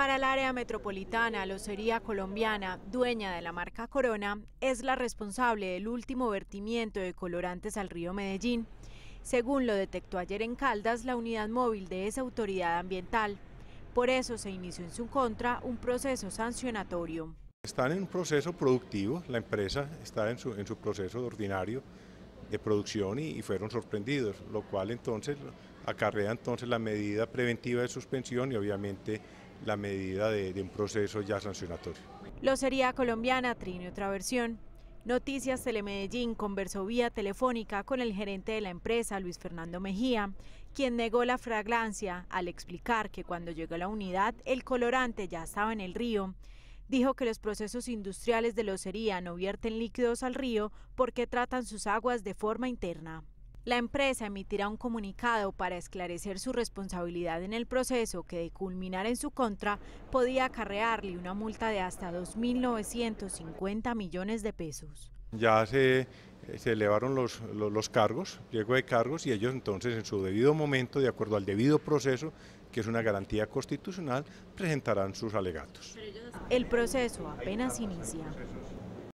Para el área metropolitana, Locería Colombiana, dueña de la marca Corona, es la responsable del último vertimiento de colorantes al río Medellín. Según lo detectó ayer en Caldas, la unidad móvil de esa autoridad ambiental. Por eso se inició en su contra un proceso sancionatorio. Están en un proceso productivo, la empresa está en su, proceso ordinario de producción y, y, fueron sorprendidos, lo cual entonces acarrea entonces la medida preventiva de suspensión y obviamente la medida de, un proceso ya sancionatorio. Lo colombiana, trine otra versión. Noticias Telemedellín conversó vía telefónica con el gerente de la empresa, Luis Fernando Mejía, quien negó la fragancia al explicar que cuando llegó la unidad el colorante ya estaba en el río. Dijo que los procesos industriales de locería no vierten líquidos al río porque tratan sus aguas de forma interna. La empresa emitirá un comunicado para esclarecer su responsabilidad en el proceso que de culminar en su contra podía acarrearle una multa de hasta 2.950 millones de pesos. Ya se, elevaron los, cargos, pliego de cargos, y ellos entonces en su debido momento, de acuerdo al debido proceso, que es una garantía constitucional, presentarán sus alegatos. El proceso apenas inicia.